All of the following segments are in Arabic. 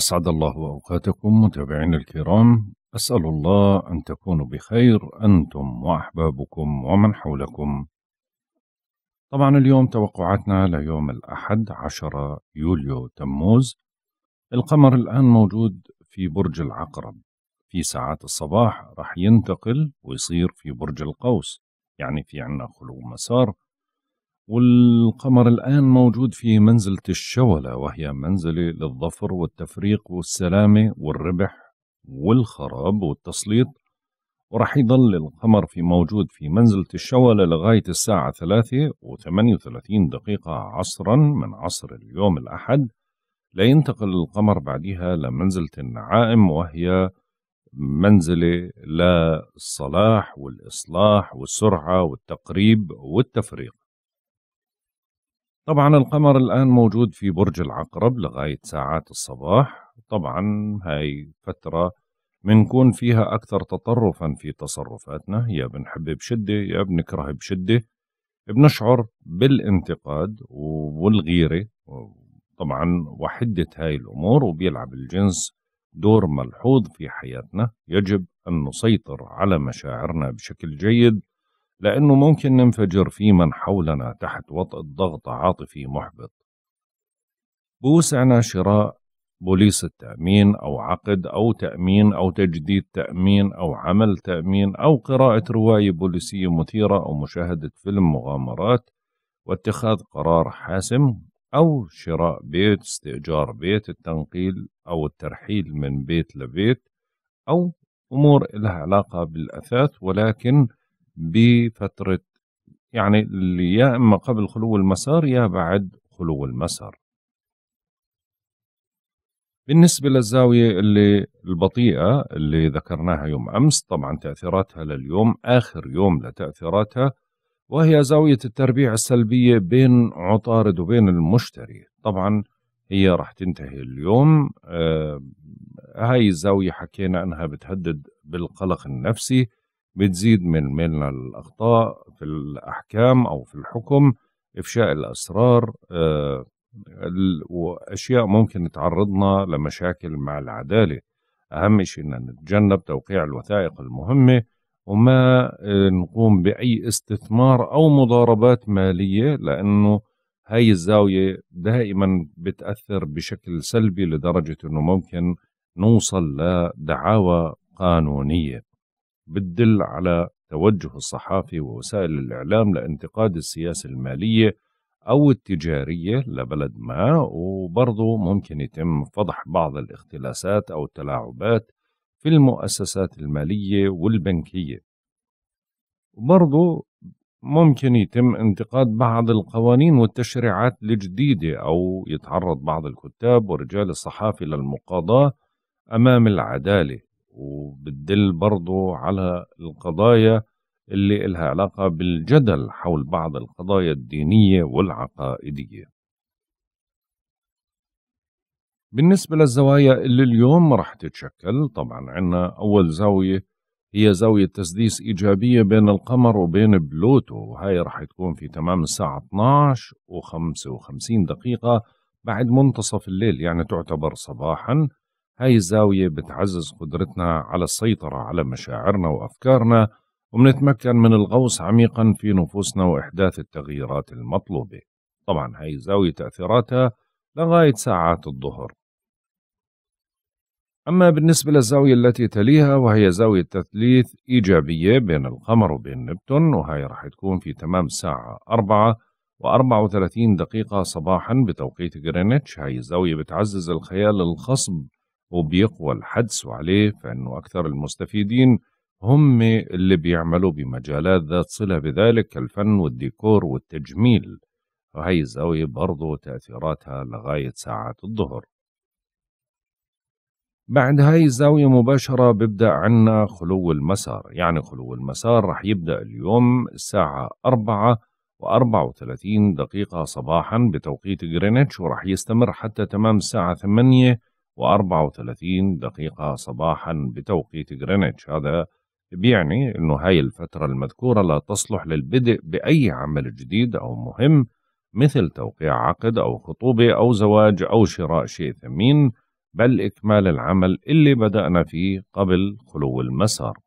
أسعد الله أوقاتكم متابعينا الكرام أسأل الله أن تكونوا بخير أنتم وأحبابكم ومن حولكم طبعا اليوم توقعاتنا ليوم الأحد 10 يوليو تموز القمر الآن موجود في برج العقرب في ساعات الصباح راح ينتقل ويصير في برج القوس يعني في عنا خلو مسار والقمر الآن موجود في منزلة الشولة وهي منزلة للظفر والتفريق والسلامة والربح والخراب والتسليط ورح يضل القمر في موجود في منزلة الشولة لغاية الساعة 3 و38 دقيقة عصرا من عصر اليوم الأحد لينتقل القمر بعدها لمنزلة النعائم وهي منزلة للصلاح والإصلاح والسرعة والتقريب والتفريق طبعا القمر الآن موجود في برج العقرب لغاية ساعات الصباح طبعا هاي فترة بنكون فيها أكثر تطرفا في تصرفاتنا يا بنحب بشدة يا بنكره بشدة بنشعر بالانتقاد والغيرة طبعا وحدة هاي الأمور وبيلعب الجنس دور ملحوظ في حياتنا يجب أن نسيطر على مشاعرنا بشكل جيد لأنه ممكن ننفجر في من حولنا تحت وطئ ضغط عاطفي محبط بوسعنا شراء بوليس التأمين أو عقد أو تأمين أو تجديد تأمين أو عمل تأمين أو قراءة رواية بوليسية مثيرة أو مشاهدة فيلم مغامرات واتخاذ قرار حاسم أو شراء بيت استئجار بيت التنقيل أو الترحيل من بيت لبيت أو أمور لها علاقة بالأثاث ولكن بفترة يعني اللي يا إما قبل خلو المسار يا بعد خلو المسار بالنسبة للزاوية اللي البطيئة اللي ذكرناها يوم أمس طبعا تأثيراتها لليوم آخر يوم لتأثيراتها وهي زاوية التربيع السلبية بين عطارد وبين المشتري طبعا هي راح تنتهي اليوم آه هاي الزاوية حكينا أنها بتهدد بالقلق النفسي بتزيد من من الاخطاء في الاحكام او في الحكم افشاء الاسرار آه، واشياء ممكن تعرضنا لمشاكل مع العداله اهم شيء ان نتجنب توقيع الوثائق المهمه وما آه، نقوم باي استثمار او مضاربات ماليه لانه هاي الزاويه دائما بتاثر بشكل سلبي لدرجه انه ممكن نوصل لدعاوى قانونيه بتدل على توجه الصحافي ووسائل الإعلام لانتقاد السياسة المالية أو التجارية لبلد ما وبرضه ممكن يتم فضح بعض الاختلاسات أو التلاعبات في المؤسسات المالية والبنكية وبرضه ممكن يتم انتقاد بعض القوانين والتشريعات الجديدة أو يتعرض بعض الكتاب ورجال الصحافة للمقاضاة أمام العدالة وبتدل برضو على القضايا اللي إلها علاقة بالجدل حول بعض القضايا الدينية والعقائدية بالنسبة للزوايا اللي اليوم رح تتشكل طبعا عنا أول زاوية هي زاوية تسديس إيجابية بين القمر وبين بلوتو وهي رح تكون في تمام الساعة 12 و55 دقيقة بعد منتصف الليل يعني تعتبر صباحا هاي الزاوية بتعزز قدرتنا على السيطرة على مشاعرنا وأفكارنا وبنتمكن من الغوص عميقا في نفوسنا وإحداث التغييرات المطلوبة طبعا هاي الزاوية تأثيراتها لغاية ساعات الظهر أما بالنسبة للزاوية التي تليها وهي زاوية تثليث إيجابية بين القمر وبين نبتون وهي راح تكون في تمام ساعة 4 و34 دقيقة صباحا بتوقيت غرينتش هاي الزاوية بتعزز الخيال الخصب وبيقوى الحدس عليه فانه اكثر المستفيدين هم اللي بيعملوا بمجالات ذات صله بذلك كالفن والديكور والتجميل وهي الزاويه برضه تاثيراتها لغايه ساعات الظهر بعد هاي الزاوية مباشرة بيبدأ عنا خلو المسار يعني خلو المسار رح يبدأ اليوم الساعة 4 و34 دقيقة صباحا بتوقيت جرينتش ورح يستمر حتى تمام الساعة ثمانية و34 دقيقة صباحا بتوقيت غرينتش هذا بيعني أنه هاي الفترة المذكورة لا تصلح للبدء بأي عمل جديد أو مهم مثل توقيع عقد أو خطوبة أو زواج أو شراء شيء ثمين بل إكمال العمل اللي بدأنا فيه قبل خلو المسار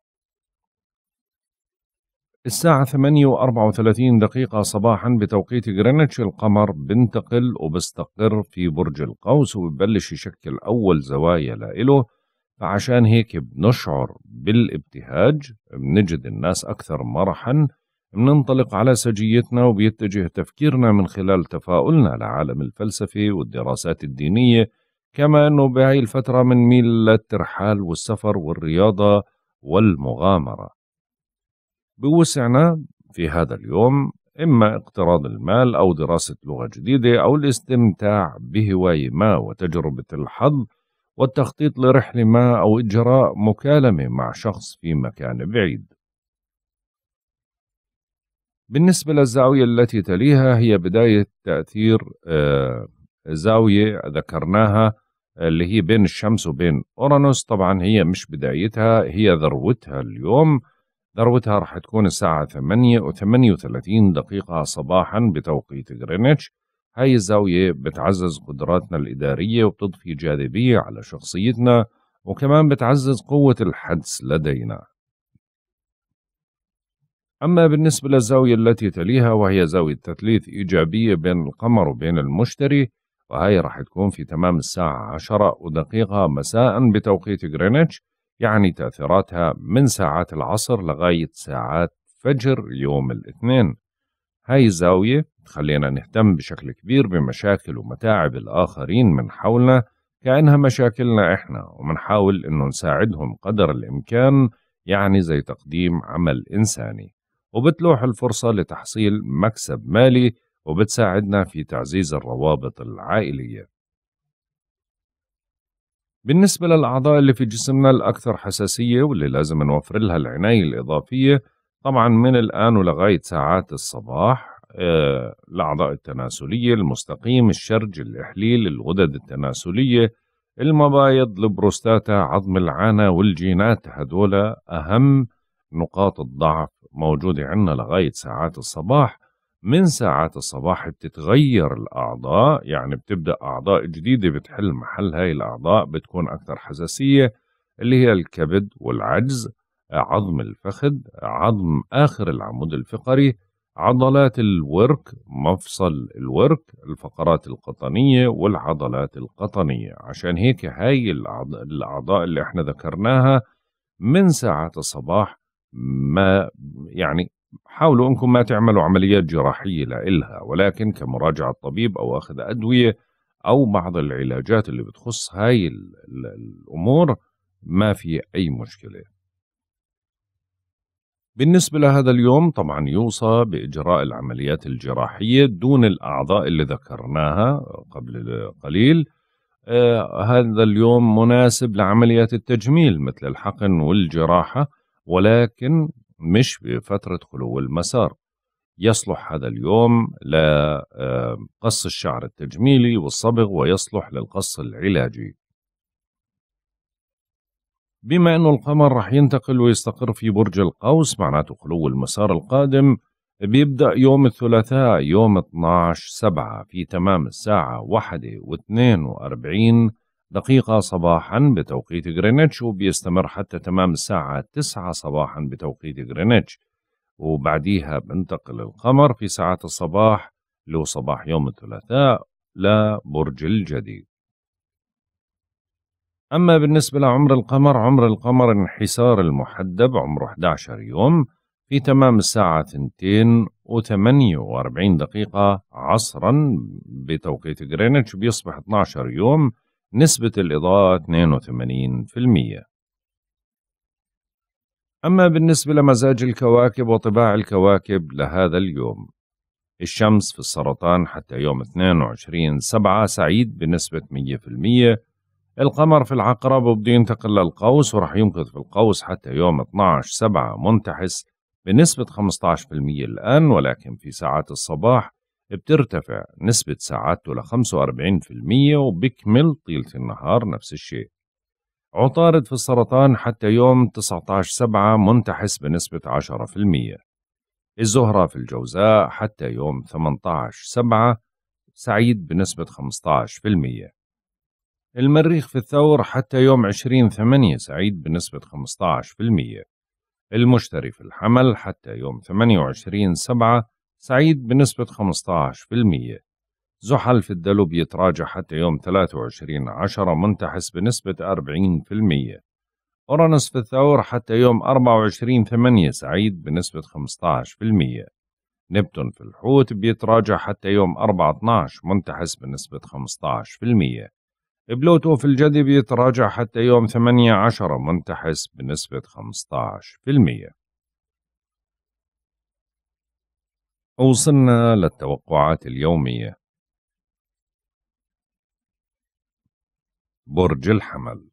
الساعة 8:34 دقيقة صباحا بتوقيت جرينتش القمر بنتقل وبستقر في برج القوس وببلش يشكل أول زوايا لإله فعشان هيك بنشعر بالابتهاج بنجد الناس أكثر مرحا بننطلق على سجيتنا وبيتجه تفكيرنا من خلال تفاؤلنا لعالم الفلسفة والدراسات الدينية كما أنه بهاي الفترة بنميل للترحال والسفر والرياضة والمغامرة بوسعنا في هذا اليوم إما اقتراض المال أو دراسة لغة جديدة أو الاستمتاع بهواية ما وتجربة الحظ والتخطيط لرحلة ما أو إجراء مكالمة مع شخص في مكان بعيد. بالنسبة للزاوية التي تليها هي بداية تأثير آه، زاوية ذكرناها اللي هي بين الشمس وبين أورانوس طبعا هي مش بدايتها هي ذروتها اليوم ذروتها راح تكون الساعة ثمانية وثمانية وثلاثين دقيقة صباحا بتوقيت غرينتش هاي الزاوية بتعزز قدراتنا الإدارية وبتضفي جاذبية على شخصيتنا وكمان بتعزز قوة الحدس لدينا أما بالنسبة للزاوية التي تليها وهي زاوية تثليث إيجابية بين القمر وبين المشتري وهي راح تكون في تمام الساعة عشرة ودقيقة مساء بتوقيت غرينتش يعني تأثيراتها من ساعات العصر لغاية ساعات فجر يوم الاثنين هاي الزاوية تخلينا نهتم بشكل كبير بمشاكل ومتاعب الآخرين من حولنا كأنها مشاكلنا إحنا ومنحاول إنه نساعدهم قدر الإمكان يعني زي تقديم عمل إنساني وبتلوح الفرصة لتحصيل مكسب مالي وبتساعدنا في تعزيز الروابط العائلية بالنسبة للأعضاء اللي في جسمنا الأكثر حساسية واللي لازم نوفر لها العناية الإضافية طبعا من الآن ولغاية ساعات الصباح آه، الأعضاء التناسلية المستقيم الشرج الإحليل الغدد التناسلية المبايض البروستاتا عظم العانة والجينات هدول أهم نقاط الضعف موجودة عندنا لغاية ساعات الصباح من ساعات الصباح بتتغير الأعضاء يعني بتبدأ أعضاء جديدة بتحل محل هاي الأعضاء بتكون أكثر حساسية اللي هي الكبد والعجز عظم الفخذ عظم آخر العمود الفقري عضلات الورك مفصل الورك الفقرات القطنية والعضلات القطنية عشان هيك هاي الأعضاء اللي احنا ذكرناها من ساعات الصباح ما يعني حاولوا أنكم ما تعملوا عمليات جراحية لإلها ولكن كمراجعة طبيب أو أخذ أدوية أو بعض العلاجات اللي بتخص هاي الأمور ما في أي مشكلة بالنسبة لهذا اليوم طبعا يوصى بإجراء العمليات الجراحية دون الأعضاء اللي ذكرناها قبل قليل آه هذا اليوم مناسب لعمليات التجميل مثل الحقن والجراحة ولكن مش بفترة خلو المسار يصلح هذا اليوم لقص آه، الشعر التجميلي والصبغ ويصلح للقص العلاجي بما أنه القمر رح ينتقل ويستقر في برج القوس معناته خلو المسار القادم بيبدأ يوم الثلاثاء يوم 12 سبعة في تمام الساعة واحدة واثنين وأربعين دقيقة صباحا بتوقيت غرينتش وبيستمر حتى تمام الساعة 9 صباحا بتوقيت غرينتش وبعديها بنتقل القمر في ساعات الصباح اللي هو صباح يوم الثلاثاء لبرج الجدي أما بالنسبة لعمر القمر عمر القمر انحسار المحدب عمره 11 يوم في تمام الساعة 2 و48 دقيقة عصرا بتوقيت غرينتش بيصبح 12 يوم نسبة الإضاءة 82% أما بالنسبة لمزاج الكواكب وطباع الكواكب لهذا اليوم الشمس في السرطان حتى يوم 22 سبعة سعيد بنسبة 100% القمر في العقرب وبده ينتقل للقوس ورح يمكث في القوس حتى يوم 12 سبعة منتحس بنسبة 15% الآن ولكن في ساعات الصباح بترتفع نسبة سعادته ل 45% وبكمل طيلة النهار نفس الشيء عطارد في السرطان حتى يوم 19 7 منتحس بنسبة 10% الزهرة في الجوزاء حتى يوم 18 7 سعيد بنسبة 15% المريخ في الثور حتى يوم 20 ثمانية سعيد بنسبة 15% المشتري في الحمل حتى يوم 28 سبعة سعيد بنسبة 15% زحل في الدلو بيتراجع حتى يوم 23 عشرة منتحس بنسبة 40% أورانوس في الثور حتى يوم 24 8 سعيد بنسبة 15% نبتون في الحوت بيتراجع حتى يوم 4 12 منتحس بنسبة 15% بلوتو في الجدي بيتراجع حتى يوم 8 10 منتحس بنسبة 15% وصلنا للتوقعات اليومية برج الحمل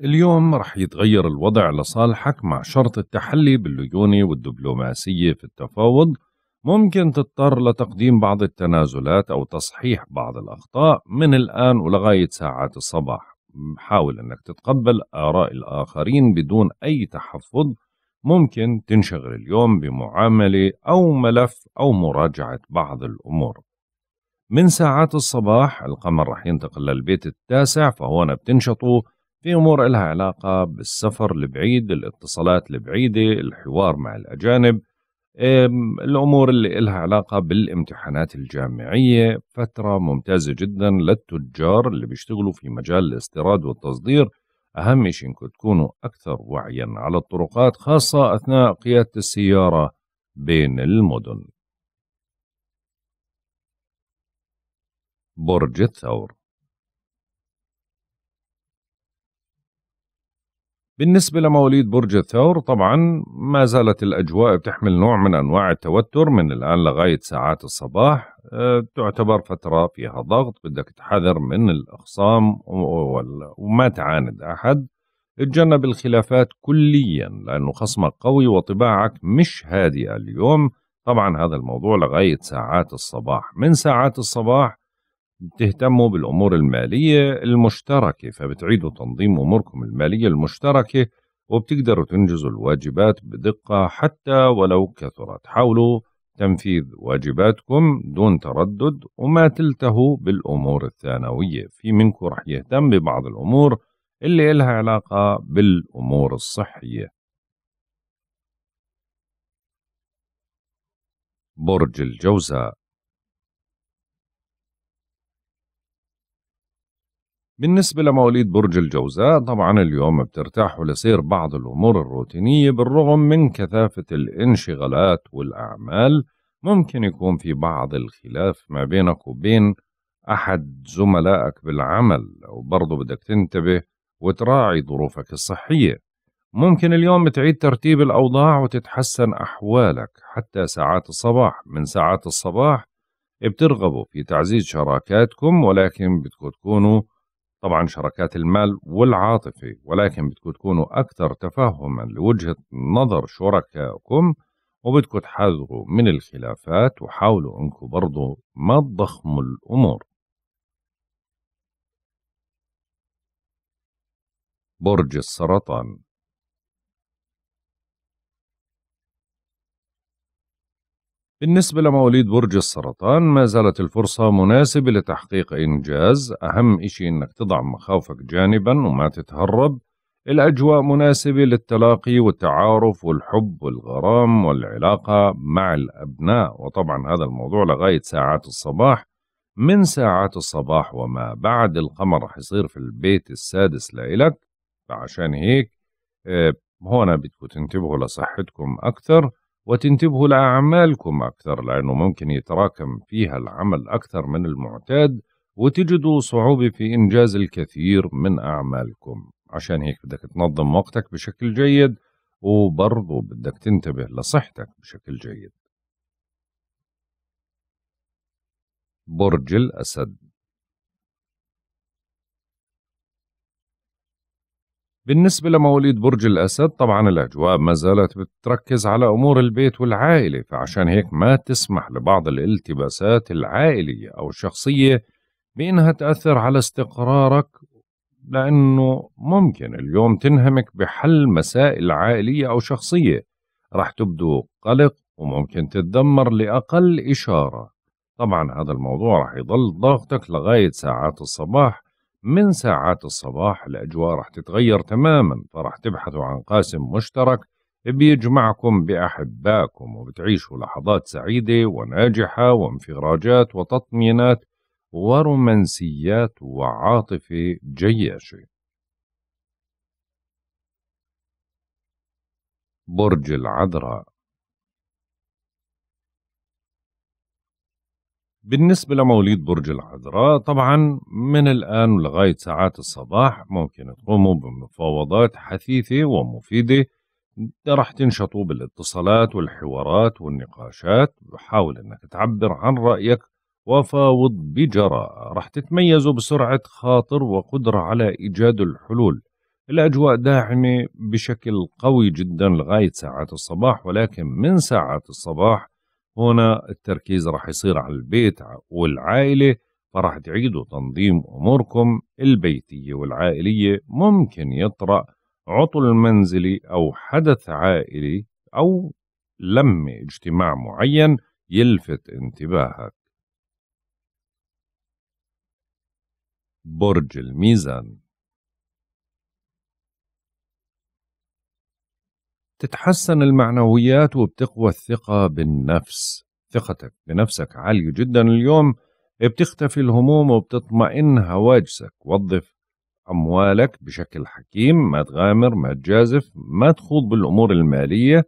اليوم رح يتغير الوضع لصالحك مع شرط التحلي بالليونة والدبلوماسية في التفاوض ممكن تضطر لتقديم بعض التنازلات أو تصحيح بعض الأخطاء من الآن ولغاية ساعات الصباح حاول أنك تتقبل آراء الآخرين بدون أي تحفظ ممكن تنشغل اليوم بمعاملة أو ملف أو مراجعة بعض الأمور من ساعات الصباح القمر رح ينتقل للبيت التاسع فهون بتنشطوا في أمور إلها علاقة بالسفر البعيد الاتصالات البعيدة الحوار مع الأجانب الأمور اللي إلها علاقة بالامتحانات الجامعية فترة ممتازة جدا للتجار اللي بيشتغلوا في مجال الاستيراد والتصدير أهم شيء إنكم تكونوا أكثر وعيا على الطرقات خاصة أثناء قيادة السيارة بين المدن برج الثور بالنسبة لمواليد برج الثور طبعا ما زالت الأجواء بتحمل نوع من أنواع التوتر من الآن لغاية ساعات الصباح آه، تعتبر فترة فيها ضغط بدك تحذر من الإخصام وما تعاند أحد اتجنب الخلافات كليا لأنه خصمك قوي وطباعك مش هادئة اليوم طبعا هذا الموضوع لغاية ساعات الصباح من ساعات الصباح بتهتموا بالأمور المالية المشتركة فبتعيدوا تنظيم أموركم المالية المشتركة وبتقدروا تنجزوا الواجبات بدقة حتى ولو كثرت حاولوا تنفيذ واجباتكم دون تردد وما تلتهوا بالأمور الثانوية في منكم رح يهتم ببعض الأمور اللي إلها علاقة بالأمور الصحية برج الجوزاء بالنسبة لمواليد برج الجوزاء طبعا اليوم بترتاحوا لسير بعض الأمور الروتينية بالرغم من كثافة الانشغالات والأعمال ممكن يكون في بعض الخلاف ما بينك وبين أحد زملائك بالعمل وبرضه بدك تنتبه وتراعي ظروفك الصحية ممكن اليوم تعيد ترتيب الأوضاع وتتحسن أحوالك حتى ساعات الصباح من ساعات الصباح بترغبوا في تعزيز شراكاتكم ولكن بدكم تكونوا طبعا شركات المال والعاطفة ولكن بدكم تكونوا أكثر تفهما لوجهة نظر شركائكم وبدكم تحذروا من الخلافات وحاولوا انكم برضو ما تضخموا الأمور برج السرطان بالنسبة لمواليد برج السرطان ما زالت الفرصة مناسبة لتحقيق إنجاز أهم إشي إنك تضع مخاوفك جانبا وما تتهرب الأجواء مناسبة للتلاقي والتعارف والحب والغرام والعلاقة مع الأبناء وطبعا هذا الموضوع لغاية ساعات الصباح من ساعات الصباح وما بعد القمر رح يصير في البيت السادس لإلك فعشان هيك آه، هون بدكم تنتبهوا لصحتكم أكثر وتنتبهوا لأعمالكم أكثر لأنه ممكن يتراكم فيها العمل أكثر من المعتاد وتجدوا صعوبة في إنجاز الكثير من أعمالكم عشان هيك بدك تنظم وقتك بشكل جيد وبرضه بدك تنتبه لصحتك بشكل جيد برج الأسد بالنسبة لمواليد برج الأسد طبعا الأجواء ما زالت بتركز على أمور البيت والعائلة فعشان هيك ما تسمح لبعض الالتباسات العائلية أو الشخصية بأنها تأثر على استقرارك لأنه ممكن اليوم تنهمك بحل مسائل عائلية أو شخصية رح تبدو قلق وممكن تتدمر لأقل إشارة طبعا هذا الموضوع رح يضل ضاغطك لغاية ساعات الصباح من ساعات الصباح الأجواء راح تتغير تماما فراح تبحثوا عن قاسم مشترك بيجمعكم بأحبائكم وبتعيشوا لحظات سعيدة وناجحة وانفراجات وتطمينات ورومانسيات وعاطفة جياشة برج العذراء بالنسبة لمواليد برج العذراء طبعا من الآن لغاية ساعات الصباح ممكن تقوموا بمفاوضات حثيثة ومفيدة رح تنشطوا بالاتصالات والحوارات والنقاشات حاول انك تعبر عن رأيك وفاوض بجراءة رح تتميزوا بسرعة خاطر وقدرة على إيجاد الحلول الأجواء داعمة بشكل قوي جدا لغاية ساعات الصباح ولكن من ساعات الصباح هنا التركيز راح يصير على البيت والعائلة فراح تعيدوا تنظيم أموركم البيتية والعائلية ممكن يطرأ عطل منزلي أو حدث عائلي أو لمة اجتماع معين يلفت انتباهك برج الميزان بتتحسن المعنويات وبتقوى الثقة بالنفس ثقتك بنفسك عالية جدا اليوم بتختفي الهموم وبتطمئن هواجسك وظف أموالك بشكل حكيم ما تغامر ما تجازف ما تخوض بالأمور المالية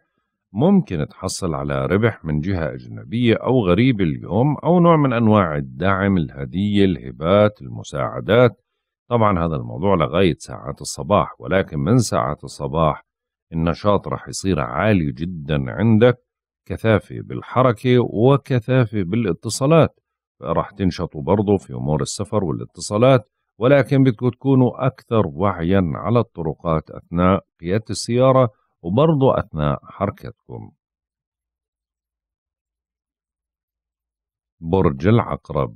ممكن تحصل على ربح من جهة أجنبية أو غريب اليوم أو نوع من أنواع الدعم الهدية الهبات المساعدات طبعا هذا الموضوع لغاية ساعات الصباح ولكن من ساعات الصباح النشاط راح يصير عالي جدا عندك كثافة بالحركة وكثافة بالاتصالات راح تنشطوا برضه في أمور السفر والاتصالات ولكن بدكم تكونوا أكثر وعيا على الطرقات أثناء قيادة السيارة وبرضه أثناء حركتكم برج العقرب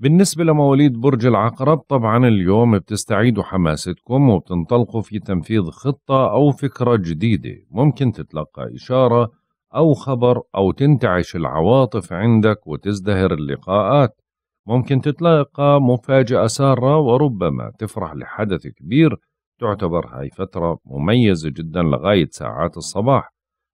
بالنسبة لمواليد برج العقرب طبعا اليوم بتستعيدوا حماستكم وبتنطلقوا في تنفيذ خطة أو فكرة جديدة ممكن تتلقى إشارة أو خبر أو تنتعش العواطف عندك وتزدهر اللقاءات ممكن تتلقى مفاجأة سارة وربما تفرح لحدث كبير تعتبر هاي فترة مميزة جدا لغاية ساعات الصباح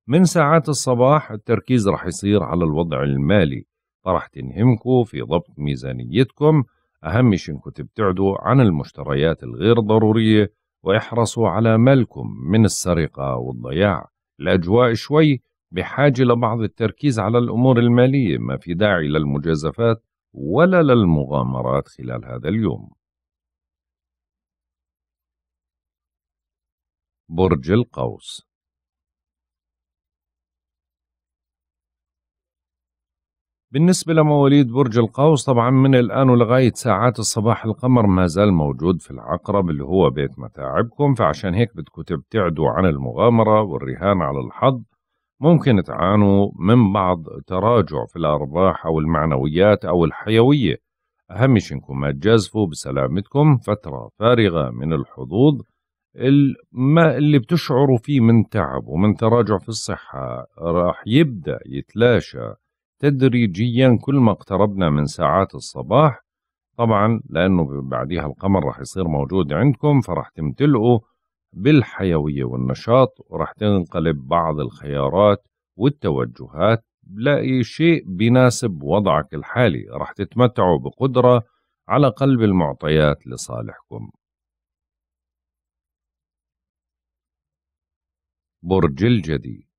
من ساعات الصباح التركيز رح يصير على الوضع المالي طرح تنهمكو في ضبط ميزانيتكم أهم شيء إنكم تبتعدوا عن المشتريات الغير ضرورية واحرصوا على مالكم من السرقة والضياع الأجواء شوي بحاجة لبعض التركيز على الأمور المالية ما في داعي للمجازفات ولا للمغامرات خلال هذا اليوم برج القوس بالنسبة لمواليد برج القوس طبعا من الآن ولغاية ساعات الصباح القمر ما زال موجود في العقرب اللي هو بيت متاعبكم فعشان هيك بدكم تبتعدوا عن المغامرة والرهان على الحظ ممكن تعانوا من بعض تراجع في الأرباح أو المعنويات أو الحيوية أهم شيء إنكم ما تجازفوا بسلامتكم فترة فارغة من الحظوظ ما اللي بتشعروا فيه من تعب ومن تراجع في الصحة راح يبدأ يتلاشى تدريجيا كل ما اقتربنا من ساعات الصباح طبعا لأنه بعديها القمر راح يصير موجود عندكم فراح تمتلئوا بالحيوية والنشاط وراح تنقلب بعض الخيارات والتوجهات بلاقي شيء بيناسب وضعك الحالي راح تتمتعوا بقدرة على قلب المعطيات لصالحكم برج الجدي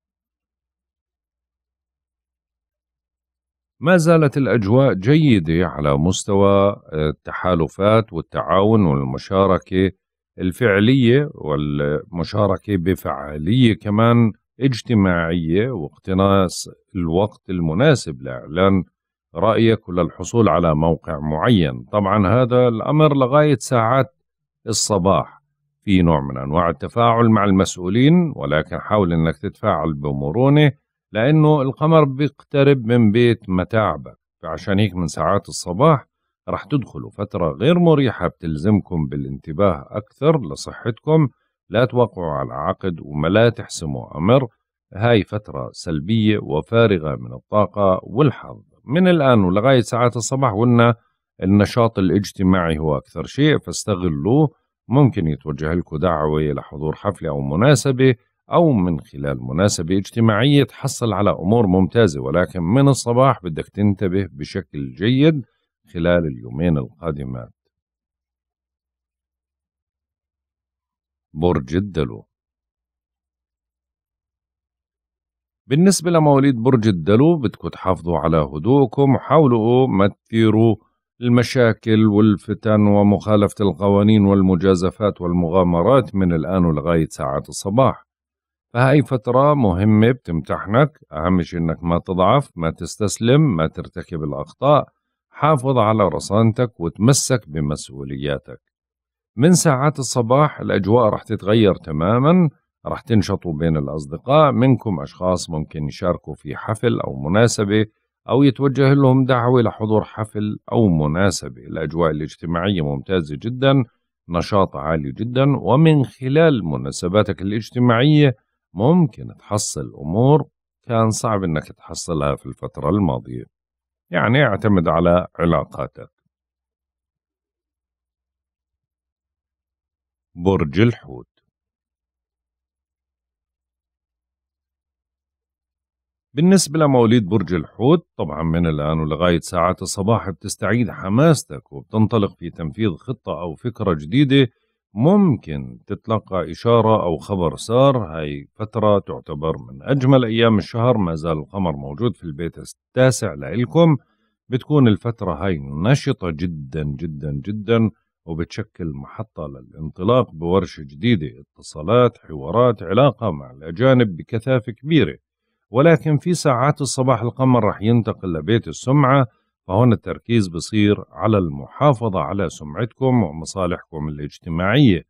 ما زالت الأجواء جيدة على مستوى التحالفات والتعاون والمشاركة الفعلية والمشاركة بفعالية كمان اجتماعية واقتناص الوقت المناسب لإعلان رأيك وللحصول على موقع معين طبعا هذا الأمر لغاية ساعات الصباح في نوع من أنواع التفاعل مع المسؤولين ولكن حاول أنك تتفاعل بمرونة لأنه القمر بيقترب من بيت متاعبك فعشان هيك من ساعات الصباح رح تدخلوا فترة غير مريحة بتلزمكم بالانتباه أكثر لصحتكم لا توقعوا على عقد وما لا تحسموا أمر هاي فترة سلبية وفارغة من الطاقة والحظ من الآن ولغاية ساعات الصباح قلنا النشاط الاجتماعي هو أكثر شيء فاستغلوه ممكن يتوجه لكم دعوة لحضور حفلة أو مناسبة أو من خلال مناسبة اجتماعية تحصل على أمور ممتازة ولكن من الصباح بدك تنتبه بشكل جيد خلال اليومين القادمات برج الدلو بالنسبة لمواليد برج الدلو بدكم تحافظوا على هدوءكم وحاولوا ما تثيروا المشاكل والفتن ومخالفة القوانين والمجازفات والمغامرات من الآن ولغاية ساعات الصباح فهاي فترة مهمة بتمتحنك أهم شيء إنك ما تضعف ما تستسلم ما ترتكب الأخطاء حافظ على رصانتك وتمسك بمسؤولياتك من ساعات الصباح الأجواء رح تتغير تماما رح تنشطوا بين الأصدقاء منكم أشخاص ممكن يشاركوا في حفل أو مناسبة أو يتوجه لهم دعوة لحضور حفل أو مناسبة الأجواء الاجتماعية ممتازة جدا نشاط عالي جدا ومن خلال مناسباتك الاجتماعية ممكن تحصل أمور كان صعب إنك تحصلها في الفترة الماضية يعني اعتمد على علاقاتك برج الحوت بالنسبة لمواليد برج الحوت طبعا من الآن ولغاية ساعات الصباح بتستعيد حماستك وبتنطلق في تنفيذ خطة أو فكرة جديدة ممكن تتلقى إشارة أو خبر سار هاي فترة تعتبر من أجمل أيام الشهر ما زال القمر موجود في البيت التاسع لإلكم بتكون الفترة هاي نشطة جدا جدا جدا وبتشكل محطة للانطلاق بورشة جديدة اتصالات حوارات علاقة مع الأجانب بكثافة كبيرة ولكن في ساعات الصباح القمر رح ينتقل لبيت السمعة فهون التركيز بصير على المحافظة على سمعتكم ومصالحكم الاجتماعية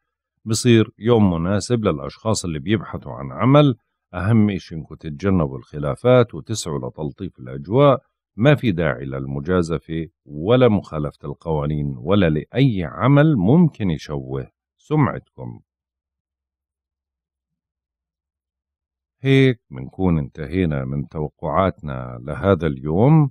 بصير يوم مناسب للأشخاص اللي بيبحثوا عن عمل أهم إشي إنكم تتجنبوا الخلافات وتسعوا لتلطيف الأجواء ما في داعي للمجازفة ولا مخالفة القوانين ولا لأي عمل ممكن يشوه سمعتكم هيك منكون انتهينا من توقعاتنا لهذا اليوم